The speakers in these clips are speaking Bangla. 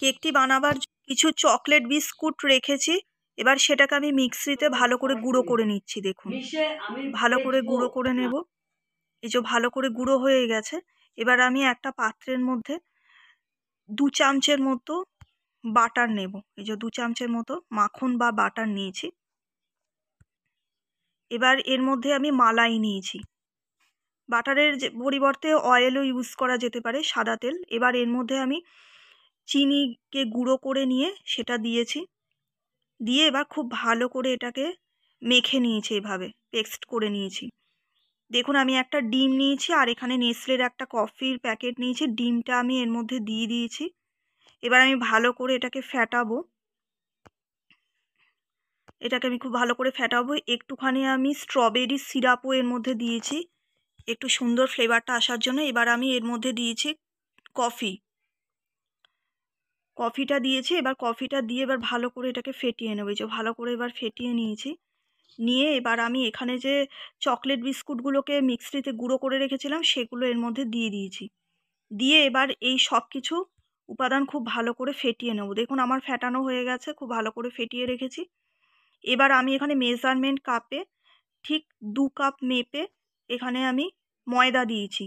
কেকটি বানাবার কিছু চকলেট বিস্কুট রেখেছি এবার সেটাকে আমি মিক্সিতে ভালো করে গুঁড়ো করে নিচ্ছি দেখুন ভালো করে গুঁড়ো করে নেব এই যে ভালো করে গুঁড়ো হয়ে গেছে এবার আমি একটা পাত্রের মধ্যে দু চামচের মতো বাটার নেব এই যে দু চামচের মতো মাখন বা বাটার নিয়েছি এবার এর মধ্যে আমি মালাই নিয়েছি বাটারের পরিবর্তে অয়েলও ইউজ করা যেতে পারে সাদা তেল এবার এর মধ্যে আমি চিনিকে গুঁড়ো করে নিয়ে সেটা দিয়েছি দিয়ে এবার খুব ভালো করে এটাকে মেখে নিয়েছি এভাবে পেস্ট করে নিয়েছি দেখুন আমি একটা ডিম নিয়েছি আর এখানে নেসলের একটা কফির প্যাকেট নিয়েছি ডিমটা আমি এর মধ্যে দিয়ে দিয়েছি এবার আমি ভালো করে এটাকে ফ্যাটাবো এটাকে আমি খুব ভালো করে ফ্যাটাবো একটুখানি আমি স্ট্রবেরি সিরাপও এর মধ্যে দিয়েছি একটু সুন্দর ফ্লেভারটা আসার জন্য এবার আমি এর মধ্যে দিয়েছি কফি কফিটা দিয়েছি এবার কফিটা দিয়ে এবার ভালো করে এটাকে ফেটিয়ে নেবো যে ভালো করে এবার ফেটিয়ে নিয়েছি নিয়ে এবার আমি এখানে যে চকলেট বিস্কুটগুলোকে মিক্সিতে গুঁড়ো করে রেখেছিলাম সেগুলো এর মধ্যে দিয়ে দিয়েছি দিয়ে এবার এই সব কিছু উপাদান খুব ভালো করে ফেটিয়ে নেবো দেখুন আমার ফেটানো হয়ে গেছে খুব ভালো করে ফেটিয়ে রেখেছি এবার আমি এখানে মেজারমেন্ট কাপে ঠিক দু কাপ মেপে এখানে আমি ময়দা দিয়েছি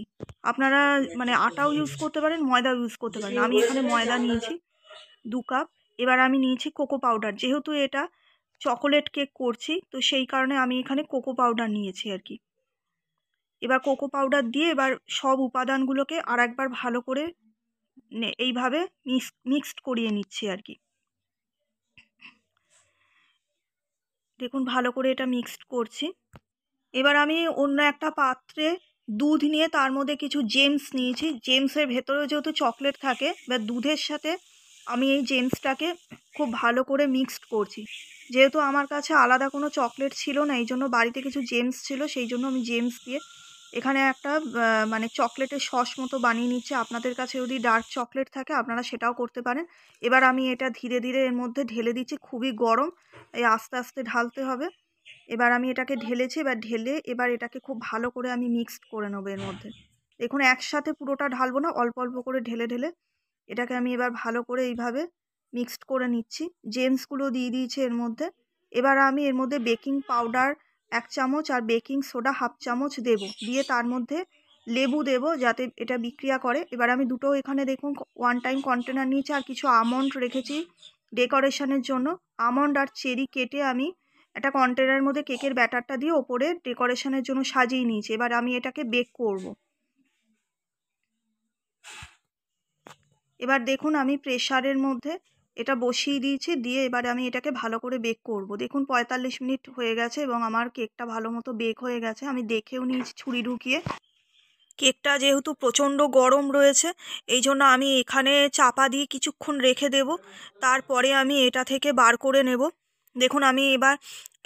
আপনারা মানে আটাও ইউজ করতে পারেন ময়দাও ইউজ করতে পারেন আমি এখানে ময়দা নিয়েছি দু কাপ এবার আমি নিয়েছি কোকো পাউডার যেহেতু এটা চকোলেট কেক করছি তো সেই কারণে আমি এখানে কোকো পাউডার নিয়েছি আর কি এবার কোকো পাউডার দিয়ে এবার সব উপাদানগুলোকে আর একবার ভালো করে এইভাবে মিক্স মিক্সড করিয়ে নিচ্ছি আর কি দেখুন ভালো করে এটা মিক্সড করছি এবার আমি অন্য একটা পাত্রে দুধ নিয়ে তার মধ্যে কিছু জেমস নিয়েছি জেমসের ভেতরেও যেহেতু চকলেট থাকে বা দুধের সাথে আমি এই জেমসটাকে খুব ভালো করে মিক্সড করছি যেহেতু আমার কাছে আলাদা কোনো চকলেট ছিল না এই জন্য বাড়িতে কিছু জেমস ছিল সেই জন্য আমি জেমস দিয়ে এখানে একটা মানে চকলেটের সস মতো বানিয়ে নিচ্ছে আপনাদের কাছে যদি ডার্ক চকলেট থাকে আপনারা সেটাও করতে পারেন এবার আমি এটা ধীরে ধীরে এর মধ্যে ঢেলে দিচ্ছি খুবই গরম এই আস্তে আস্তে ঢালতে হবে এবার আমি এটাকে ঢেলেছি এবার ঢেলে এবার এটাকে খুব ভালো করে আমি মিক্সড করে নেবো এর মধ্যে দেখুন একসাথে পুরোটা ঢালবো না অল্প অল্প করে ঢেলে ঢেলে এটাকে আমি এবার ভালো করে এইভাবে মিক্সড করে নিচ্ছি জেমসগুলো দিয়ে দিয়েছি এর মধ্যে এবার আমি এর মধ্যে বেকিং পাউডার এক চামচ আর বেকিং সোডা হাফ চামচ দেব দিয়ে তার মধ্যে লেবু দেব যাতে এটা বিক্রিয়া করে এবার আমি দুটো এখানে দেখুন ওয়ান টাইম কন্টেনার নিয়েছি আর কিছু আমন্ড রেখেছি ডেকোরেশনের জন্য আমন্ড আর চেরি কেটে আমি একটা কন্টেনারের মধ্যে কেকের ব্যাটারটা দিয়ে ওপরে ডেকোরেশনের জন্য সাজিয়ে নিয়েছি এবার আমি এটাকে বেক করব। এবার দেখুন আমি প্রেশারের মধ্যে এটা বসিয়ে দিয়েছি দিয়ে এবারে আমি এটাকে ভালো করে বেক করব দেখুন পঁয়তাল্লিশ মিনিট হয়ে গেছে এবং আমার কেকটা ভালো মতো বেক হয়ে গেছে আমি দেখেও নিয়েছি ছুরি ঢুকিয়ে কেকটা যেহেতু প্রচণ্ড গরম রয়েছে এই জন্য আমি এখানে চাপা দিয়ে কিছুক্ষণ রেখে দেব তারপরে আমি এটা থেকে বার করে নেব দেখুন আমি এবার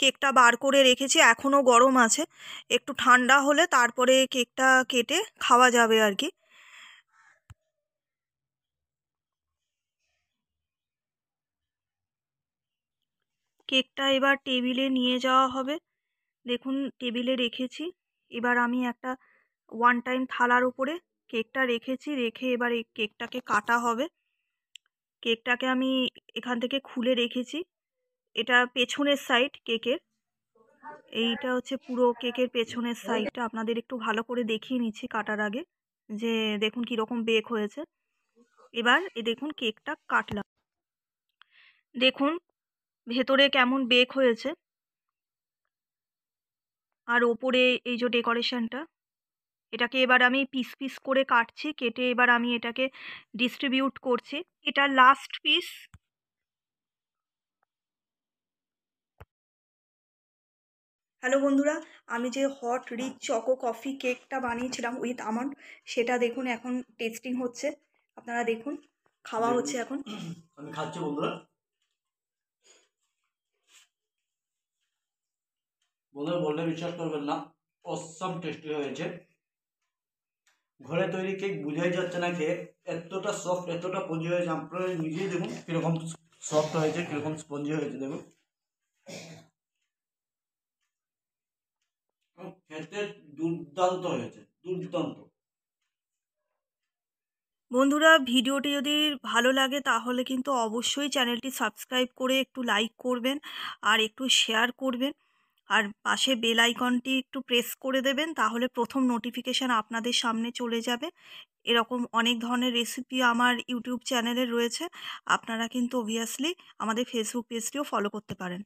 কেকটা বার করে রেখেছি এখনও গরম আছে একটু ঠান্ডা হলে তারপরে কেকটা কেটে খাওয়া যাবে আর কি কেকটা এবার টেবিলে নিয়ে যাওয়া হবে দেখুন টেবিলে রেখেছি এবার আমি একটা ওয়ান টাইম থালার উপরে কেকটা রেখেছি রেখে এবার এই কেকটাকে কাটা হবে কেকটাকে আমি এখান থেকে খুলে রেখেছি এটা পেছনের সাইড কেকের এইটা হচ্ছে পুরো কেকের পেছনের সাইডটা আপনাদের একটু ভালো করে দেখিয়ে নিচ্ছি কাটার আগে যে দেখুন কীরকম বেক হয়েছে এবার এ দেখুন কেকটা কাটলাম দেখুন ভেতরে কেমন বেক হয়েছে আর ওপরে এই যে ডেকোরেশনটা এটাকে এবার আমি পিস পিস করে কাটছি কেটে এবার আমি এটাকে ডিস্ট্রিবিউট করছি এটা লাস্ট পিস হ্যালো বন্ধুরা আমি যে হট রিচ চকো কফি কেকটা বানিয়েছিলাম উইথ আমন্ড সেটা দেখুন এখন টেস্টিং হচ্ছে আপনারা দেখুন খাওয়া হচ্ছে এখন খাচ্ছি বন্ধুরা বন্ধুরা বললে বিশ্বাস করবেন না অসম টেস্টি হয়েছে ঘরে তৈরি কেক বুঝাই যাচ্ছে না খেয়ে এতটা সফট এতটা পঞ্জি হয়েছে আপনারা নিজেই দেখুন কীরকম সফট হয়েছে কীরকম স্পঞ্জি হয়েছে দেখুন খেতে দুর্দান্ত হয়েছে দুর্দান্ত বন্ধুরা ভিডিওটি যদি ভালো লাগে তাহলে কিন্তু অবশ্যই চ্যানেলটি সাবস্ক্রাইব করে একটু লাইক করবেন আর একটু শেয়ার করবেন আর পাশে বেল আইকনটি একটু প্রেস করে দেবেন তাহলে প্রথম নোটিফিকেশান আপনাদের সামনে চলে যাবে এরকম অনেক ধরনের রেসিপি আমার ইউটিউব চ্যানেলে রয়েছে আপনারা কিন্তু অবভিয়াসলি আমাদের ফেসবুক পেজটিও ফলো করতে পারেন